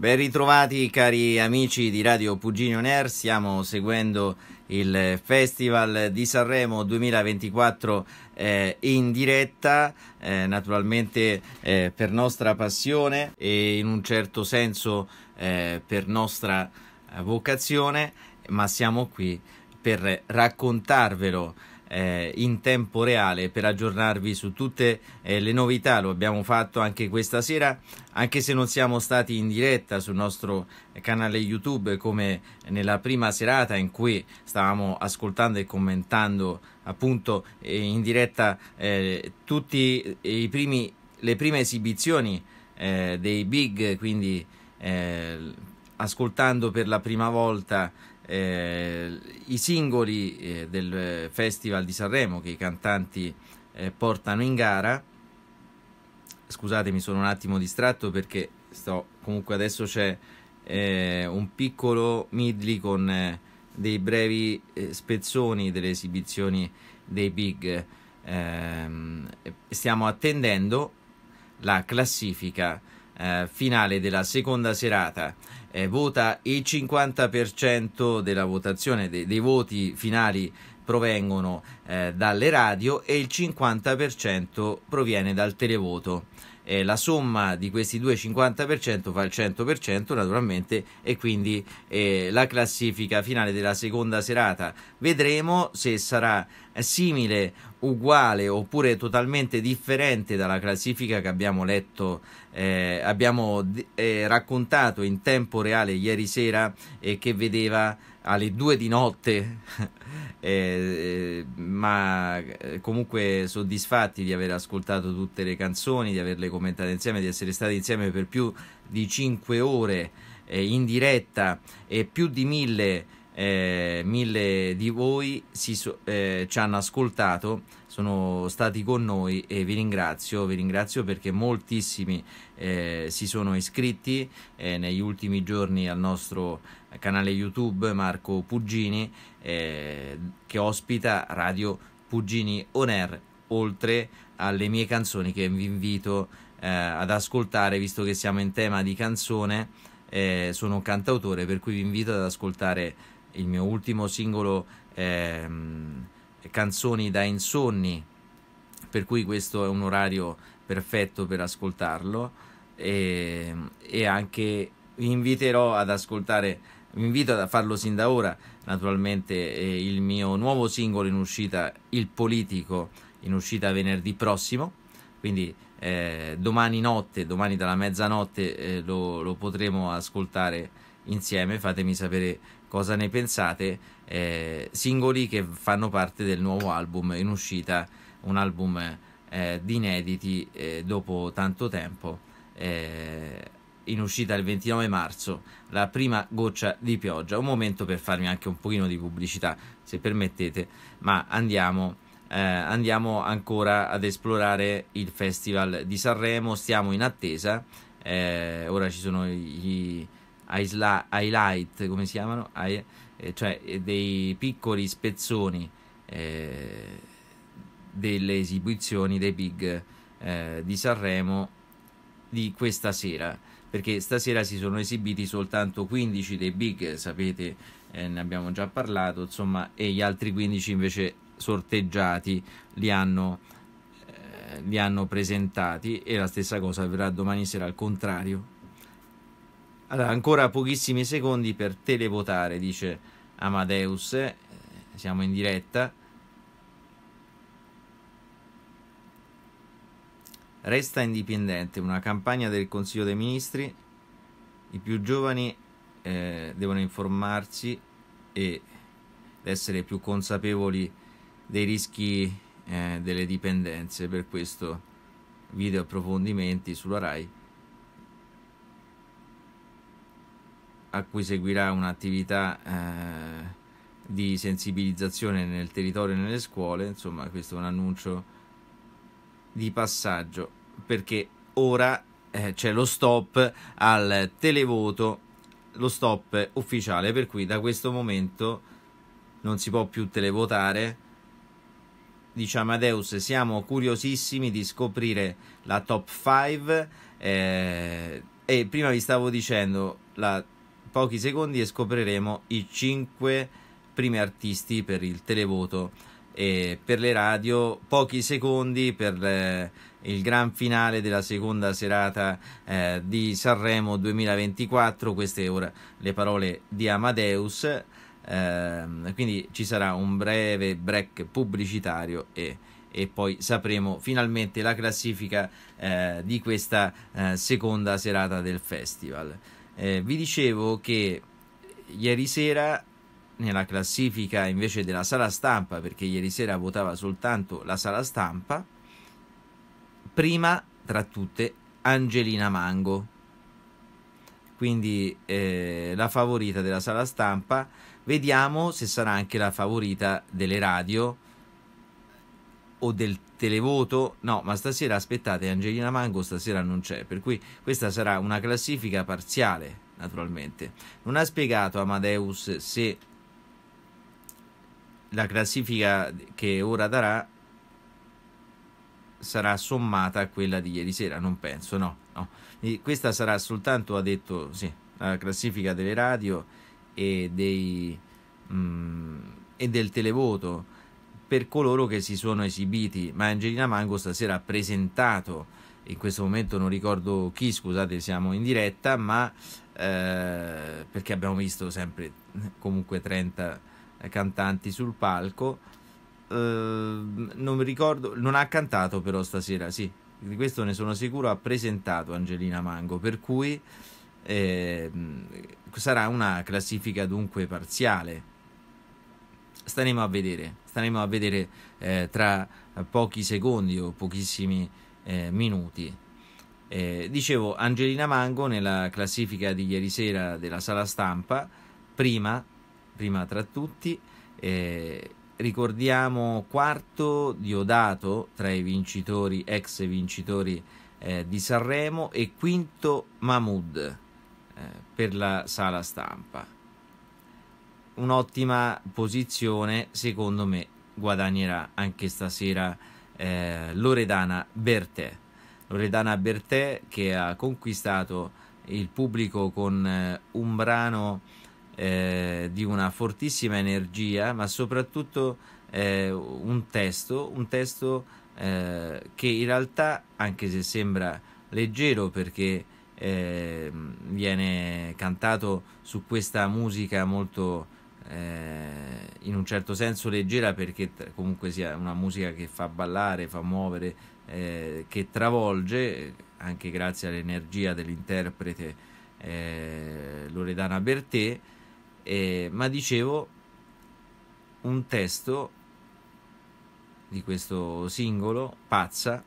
Ben ritrovati cari amici di Radio Puginio Ner, stiamo seguendo il Festival di Sanremo 2024 eh, in diretta, eh, naturalmente eh, per nostra passione e in un certo senso eh, per nostra vocazione, ma siamo qui per raccontarvelo eh, in tempo reale per aggiornarvi su tutte eh, le novità. Lo abbiamo fatto anche questa sera, anche se non siamo stati in diretta sul nostro canale YouTube come nella prima serata in cui stavamo ascoltando e commentando appunto eh, in diretta eh, tutti i primi le prime esibizioni eh, dei big, quindi eh, ascoltando per la prima volta eh, i singoli eh, del Festival di Sanremo che i cantanti eh, portano in gara. Scusatemi, sono un attimo distratto perché sto comunque adesso c'è eh, un piccolo midli con eh, dei brevi eh, spezzoni delle esibizioni dei big. Ehm, stiamo attendendo la classifica eh, finale della seconda serata eh, vota il 50% della votazione, de- dei voti finali provengono eh, dalle radio e il 50% proviene dal televoto eh, la somma di questi due 50% fa il 100% naturalmente e quindi eh, la classifica finale della seconda serata vedremo se sarà simile, uguale oppure totalmente differente dalla classifica che abbiamo letto, eh, abbiamo eh, raccontato in tempo reale ieri sera e eh, che vedeva alle due di notte eh, eh, ma eh, comunque soddisfatti di aver ascoltato tutte le canzoni, di averle commentate insieme, di essere stati insieme per più di 5 ore eh, in diretta e più di mille, eh, mille di voi si, eh, ci hanno ascoltato sono stati con noi e vi ringrazio, vi ringrazio perché moltissimi eh, si sono iscritti eh, negli ultimi giorni al nostro canale YouTube Marco Puggini eh, che ospita Radio Puggini On Air, oltre alle mie canzoni che vi invito eh, ad ascoltare visto che siamo in tema di canzone. Eh, sono un cantautore per cui vi invito ad ascoltare il mio ultimo singolo ehm, canzoni da insonni, per cui questo è un orario perfetto per ascoltarlo e, ehm, e anche vi inviterò ad ascoltare, vi invito a farlo sin da ora, naturalmente eh, il mio nuovo singolo in uscita, Il Politico, in uscita venerdì prossimo, quindi eh, domani notte, domani dalla mezzanotte eh, lo, lo potremo ascoltare insieme, fatemi sapere cosa ne pensate eh, singoli che fanno parte del nuovo album in uscita, un album eh, di inediti eh, dopo tanto tempo, eh, in uscita il 29 marzo, la prima goccia di pioggia, un momento per farmi anche un pochino di pubblicità, se permettete, ma andiamo... Eh, andiamo ancora ad esplorare il Festival di Sanremo. Stiamo in attesa. Eh, ora ci sono gli highlight, come si chiamano? I, eh, cioè eh, dei piccoli spezzoni eh, delle esibizioni dei big eh, di Sanremo di questa sera perché stasera si sono esibiti soltanto 15 dei big sapete eh, ne abbiamo già parlato insomma e gli altri 15 invece sorteggiati li hanno li hanno presentati e la stessa cosa avverrà domani sera al contrario allora, ancora pochissimi secondi per televotare, dice Amadeus. Eh, siamo in diretta. Resta indipendente una campagna del Consiglio dei Ministri. I più giovani eh, devono informarsi e essere più consapevoli dei rischi eh, delle dipendenze. Per questo video approfondimenti sulla RAI. a cui seguirà un'attività eh, di sensibilizzazione nel territorio e nelle scuole, insomma questo è un annuncio di passaggio perché ora eh, c'è lo stop al televoto, lo stop ufficiale, per cui da questo momento non si può più televotare. Dice Amadeus, siamo curiosissimi di scoprire la top 5 eh, e prima vi stavo dicendo la pochi secondi e scopriremo i 5 primi artisti per il televoto e per le radio pochi secondi per eh, il gran finale della seconda serata eh, di Sanremo 2024 queste ora le parole di Amadeus eh, quindi ci sarà un breve break pubblicitario e, e poi sapremo finalmente la classifica eh, di questa eh, seconda serata del festival eh, vi dicevo che ieri sera nella classifica invece della sala stampa, perché ieri sera votava soltanto la sala stampa, prima tra tutte Angelina Mango, quindi eh, la favorita della sala stampa, vediamo se sarà anche la favorita delle radio o del televoto. No, ma stasera aspettate, Angelina Mango stasera non c'è, per cui questa sarà una classifica parziale, naturalmente. Non ha spiegato Amadeus se la classifica che ora darà sarà sommata a quella di ieri sera, non penso, no. no. Questa sarà soltanto, ha detto, sì, la classifica delle radio e, dei, mm, e del televoto per coloro che si sono esibiti, ma Angelina Mango stasera ha presentato, in questo momento non ricordo chi, scusate siamo in diretta, ma eh, perché abbiamo visto sempre comunque 30 cantanti sul palco, eh, non ricordo, non ha cantato però stasera, sì, di questo ne sono sicuro, ha presentato Angelina Mango, per cui eh, sarà una classifica dunque parziale staremo a vedere, staremo a vedere eh, tra pochi secondi o pochissimi eh, minuti. Eh, dicevo, Angelina Mango nella classifica di ieri sera della sala stampa, prima, prima tra tutti, eh, ricordiamo quarto Diodato tra i vincitori, ex vincitori eh, di Sanremo e quinto Mahmoud eh, per la sala stampa un'ottima posizione, secondo me guadagnerà anche stasera eh, Loredana Bertè. Loredana Bertè che ha conquistato il pubblico con eh, un brano eh, di una fortissima energia, ma soprattutto eh, un testo, un testo eh, che in realtà, anche se sembra leggero perché ehm, viene cantato su questa musica molto eh, in un certo senso leggera perché comunque sia una musica che fa ballare, fa muovere, eh, che travolge anche grazie all'energia dell'interprete eh, Loredana Bertè, eh, ma dicevo un testo di questo singolo, Pazza,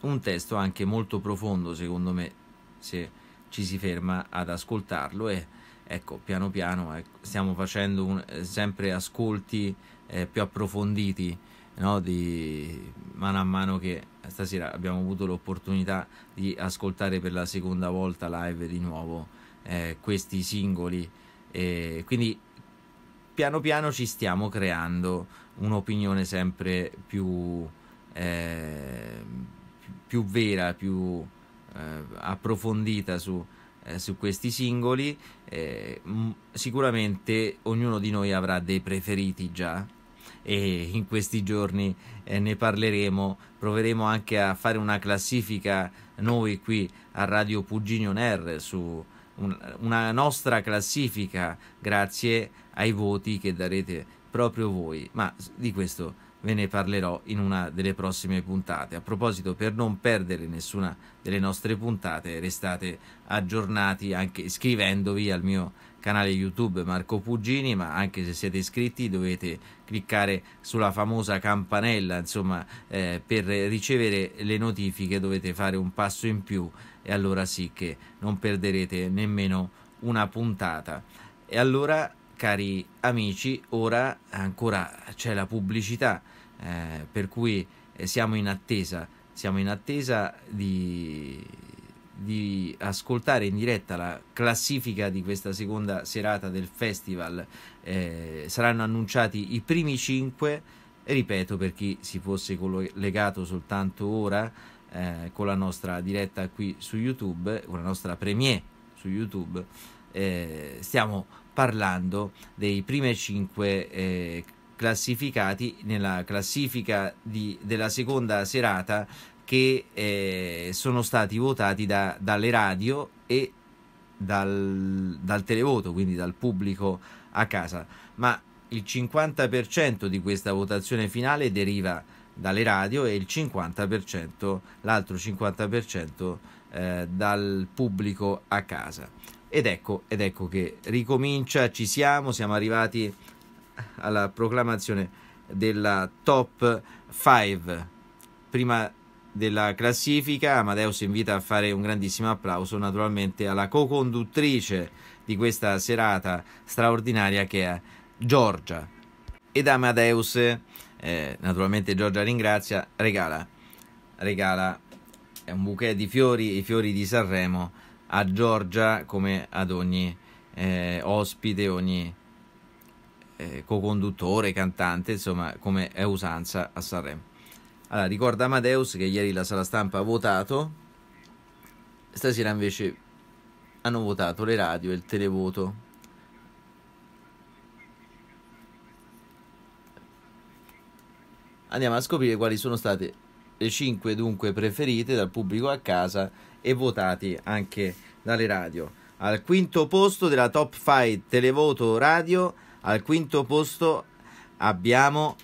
un testo anche molto profondo secondo me, se ci si ferma ad ascoltarlo e ecco, piano piano eh, stiamo facendo un, eh, sempre ascolti eh, più approfonditi, no? di mano a mano che stasera abbiamo avuto l'opportunità di ascoltare per la seconda volta live di nuovo eh, questi singoli. quindi piano piano ci stiamo creando un'opinione sempre più, eh, più vera, più approfondita su eh, su questi singoli, eh, sicuramente ognuno di noi avrà dei preferiti già e in questi giorni eh, ne parleremo, proveremo anche a fare una classifica noi qui a Radio Puginion R su un, una nostra classifica grazie ai voti che darete proprio voi, ma di questo ve ne parlerò in una delle prossime puntate. A proposito, per non perdere nessuna delle nostre puntate, restate aggiornati anche iscrivendovi al mio canale YouTube Marco Puggini, ma anche se siete iscritti dovete cliccare sulla famosa campanella, insomma, eh, per ricevere le notifiche dovete fare un passo in più e allora sì che non perderete nemmeno una puntata. E allora cari amici, ora ancora c'è la pubblicità, eh, per cui eh, siamo in attesa, siamo in attesa di, di ascoltare in diretta la classifica di questa seconda serata del festival. Eh, saranno annunciati i primi cinque, ripeto per chi si fosse collegato soltanto ora eh, con la nostra diretta qui su YouTube, con la nostra premiere su YouTube. Eh, stiamo parlando dei primi cinque eh, classificati nella classifica di, della seconda serata che eh, sono stati votati da, dalle radio e dal, dal televoto, quindi dal pubblico a casa. Ma il 50% di questa votazione finale deriva dalle radio e il 50%, l'altro 50% eh, dal pubblico a casa. Ed ecco, ed ecco che ricomincia, ci siamo, siamo arrivati alla proclamazione della top 5. Prima della classifica, Amadeus invita a fare un grandissimo applauso naturalmente alla co-conduttrice di questa serata straordinaria che è Giorgia. Ed Amadeus, eh, naturalmente Giorgia ringrazia, regala, regala un bouquet di fiori, i fiori di Sanremo a Giorgia come ad ogni eh, ospite, ogni eh, co-conduttore, cantante, insomma, come è usanza a Sanremo. Allora, ricorda Amadeus che ieri la sala stampa ha votato, stasera invece hanno votato le radio e il televoto. Andiamo a scoprire quali sono state le 5 dunque preferite dal pubblico a casa e votati anche dalle radio. Al quinto posto della top 5 televoto radio, al quinto posto abbiamo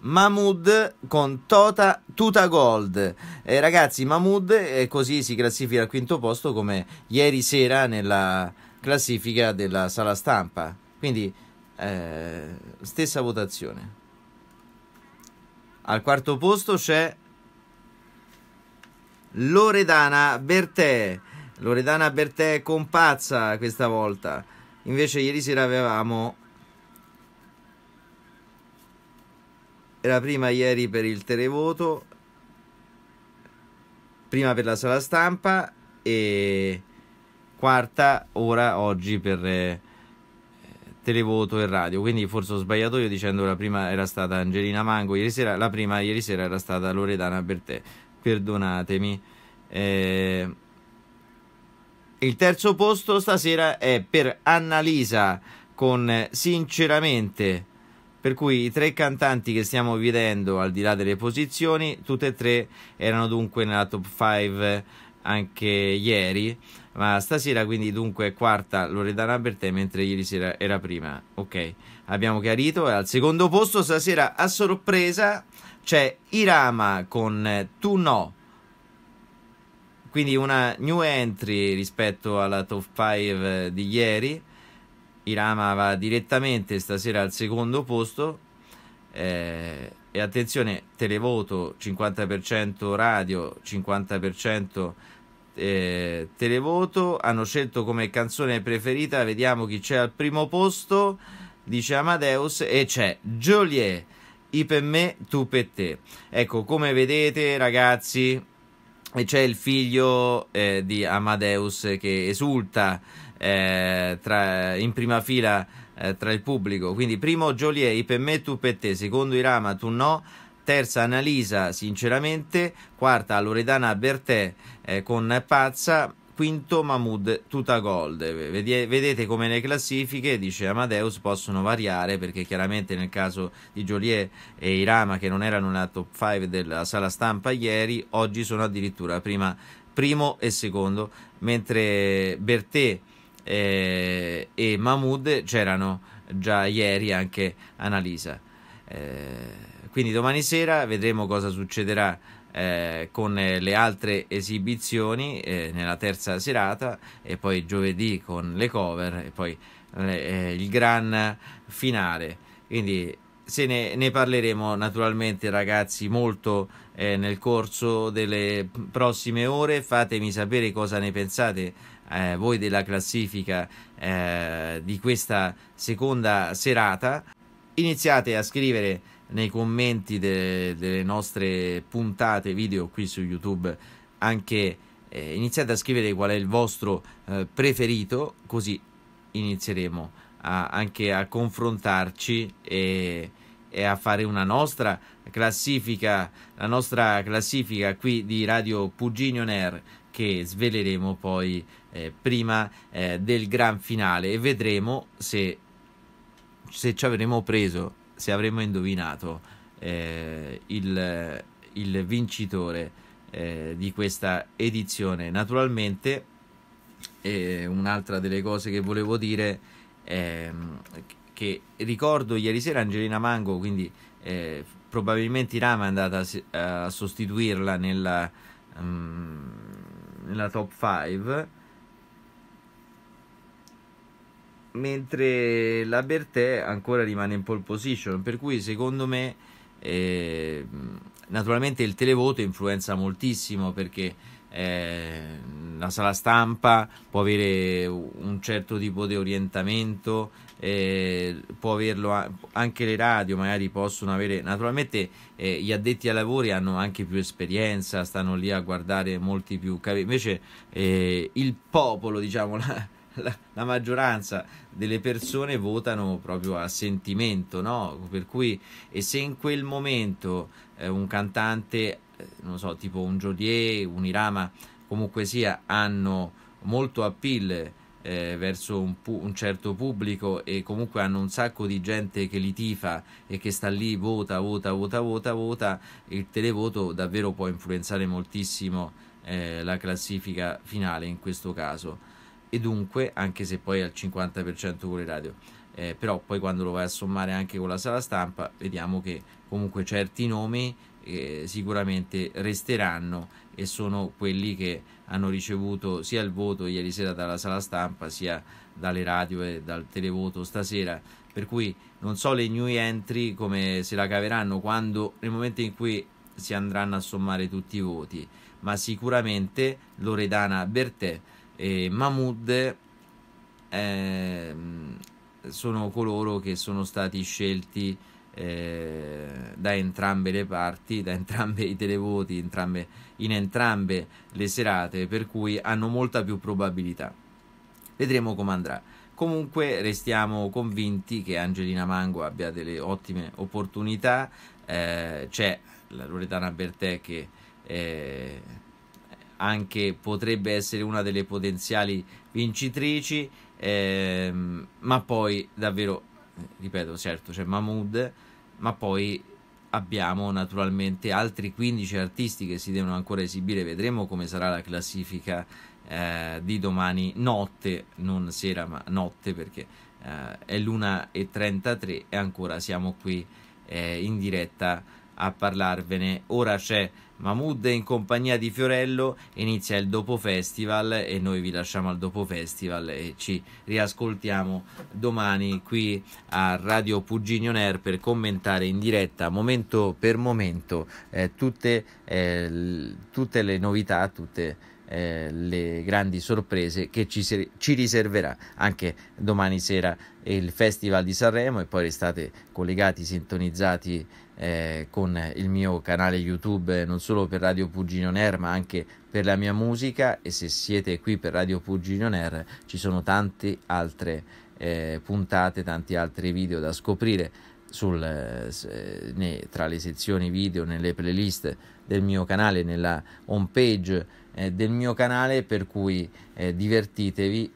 Mahmood con Tota Tuta Gold. Eh, ragazzi, Mahmood è eh, così si classifica al quinto posto come ieri sera nella classifica della sala stampa. Quindi eh, stessa votazione. Al quarto posto c'è Loredana Bertè. Loredana Bertè compazza questa volta. Invece ieri sera avevamo... Era prima ieri per il televoto, prima per la sala stampa e quarta ora oggi per eh, televoto e radio. Quindi forse ho sbagliato io dicendo la prima era stata Angelina Mango ieri sera, la prima ieri sera era stata Loredana Bertè perdonatemi. Eh, il terzo posto stasera è per Annalisa con Sinceramente. Per cui i tre cantanti che stiamo vedendo al di là delle posizioni, tutte e tre erano dunque nella top 5 anche ieri, ma stasera quindi dunque è quarta Loredana Bertè mentre ieri sera era prima. Ok, abbiamo chiarito, è al secondo posto stasera a sorpresa c'è Irama con Tu No. Quindi una new entry rispetto alla top 5 di ieri. Irama va direttamente stasera al secondo posto. Eh, e attenzione, televoto 50% radio, 50% eh, televoto. Hanno scelto come canzone preferita. Vediamo chi c'è al primo posto. Dice Amadeus e c'è Joliet i per me, tu per te. Ecco, come vedete, ragazzi, eh, c'è il figlio eh, di Amadeus che esulta eh, tra, in prima fila eh, tra il pubblico. Quindi, primo Joliet, i per me, tu per te. Secondo Irama, tu no. Terza Analisa, sinceramente. Quarta Loredana Bertè eh, con Pazza quinto Mahmoud Tutagold. Vedete come le classifiche, dice Amadeus, possono variare perché chiaramente nel caso di Joliet e Irama che non erano nella top 5 della sala stampa ieri, oggi sono addirittura prima, primo e secondo, mentre Bertè eh, e Mahmoud c'erano già ieri anche Analisa. Eh, quindi domani sera vedremo cosa succederà eh, con eh, le altre esibizioni eh, nella terza serata e poi giovedì con le cover e poi eh, il gran finale. Quindi se ne, ne parleremo naturalmente ragazzi molto eh, nel corso delle prossime ore. Fatemi sapere cosa ne pensate eh, voi della classifica di questa seconda serata. Iniziate a scrivere nei commenti de- delle nostre puntate video qui su YouTube anche eh, iniziate a scrivere qual è il vostro eh, preferito, così inizieremo a, anche a confrontarci e, e, a fare una nostra classifica, la nostra classifica qui di Radio Puginio Air che sveleremo poi eh, prima eh, del gran finale e vedremo se, se ci avremo preso se avremmo indovinato eh, il, il, vincitore eh, di questa edizione. Naturalmente, eh, un'altra delle cose che volevo dire è ehm, che ricordo ieri sera Angelina Mango, quindi eh, probabilmente Rama è andata a, a sostituirla nella, um, nella top 5 mentre la Bertè ancora rimane in pole position, per cui secondo me eh, naturalmente il televoto influenza moltissimo perché eh, la sala stampa può avere un certo tipo di orientamento, eh, può averlo anche le radio, magari possono avere. Naturalmente eh, gli addetti ai lavori hanno anche più esperienza, stanno lì a guardare molti più capi. Invece eh, il popolo, diciamo, la, la, la, maggioranza delle persone votano proprio a sentimento, no? Per cui, e se in quel momento eh, un cantante, eh, non so, tipo un Jodier, un Irama, comunque sia, hanno molto appeal eh, verso un, pu- un, certo pubblico e comunque hanno un sacco di gente che li tifa e che sta lì, vota, vota, vota, vota, vota, il televoto davvero può influenzare moltissimo eh, la classifica finale in questo caso e dunque anche se poi al 50% con le radio eh, però poi quando lo vai a sommare anche con la sala stampa vediamo che comunque certi nomi eh, sicuramente resteranno e sono quelli che hanno ricevuto sia il voto ieri sera dalla sala stampa sia dalle radio e dal televoto stasera per cui non so le new entry come se la caveranno quando nel momento in cui si andranno a sommare tutti i voti ma sicuramente Loredana Bertè e Mahmoud eh, mm, sono coloro che sono stati scelti eh, da entrambe le parti, da entrambi i televoti, entrambe, in entrambe le serate, per cui hanno molta più probabilità. Vedremo come andrà. Comunque restiamo convinti che Angelina Mango abbia delle ottime opportunità. Eh, c'è la Loredana Bertè che eh, anche potrebbe essere una delle potenziali vincitrici, ehm, ma poi davvero, ripeto, certo c'è Mahmood, ma poi abbiamo naturalmente altri 15 artisti che si devono ancora esibire, vedremo come sarà la classifica eh, di domani notte, non sera ma notte perché eh, è l'1.33 e ancora siamo qui eh, in diretta a parlarvene. Ora c'è Mahmood in compagnia di Fiorello, inizia il Dopo Festival e noi vi lasciamo al Dopo Festival e ci riascoltiamo domani qui a Radio Puginio Ner per commentare in diretta momento per momento eh, tutte, eh, tutte, le novità, tutte eh, le grandi sorprese che ci, ser- ci riserverà anche domani sera il Festival di Sanremo e poi restate collegati, sintonizzati eh, con il mio canale YouTube eh, non solo per Radio Pugino Air ma anche per la mia musica e se siete qui per Radio Pugino Air ci sono tante altre eh, puntate, tanti altri video da scoprire sul, eh, eh né, tra le sezioni video, nelle playlist del mio canale, nella home page eh, del mio canale, per cui eh, divertitevi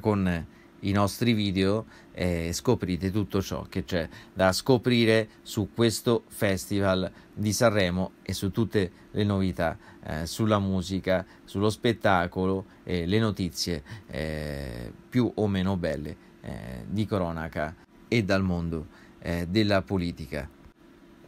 con i nostri video e scoprite tutto ciò che c'è da scoprire su questo festival di Sanremo e su tutte le novità eh, sulla musica, sullo spettacolo e le notizie eh, più o meno belle eh, di cronaca e dal mondo eh, della politica.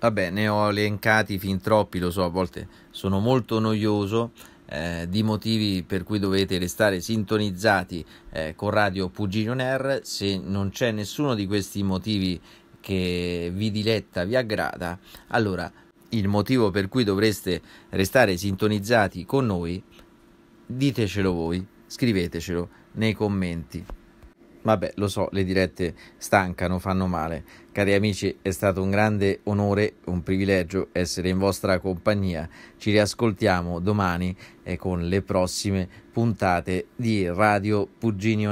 Vabbè, ne ho elencati fin troppi, lo so, a volte sono molto noioso, eh, di motivi per cui dovete restare sintonizzati eh, con Radio Pugino Ner. Se non c'è nessuno di questi motivi che vi diletta, vi aggrada, allora il motivo per cui dovreste restare sintonizzati con noi, ditecelo voi, scrivetecelo nei commenti. Vabbè, lo so, le dirette stancano, fanno male. Cari amici, è stato un grande onore, un privilegio essere in vostra compagnia. Ci riascoltiamo domani eh, con le prossime puntate di Radio Pugginio.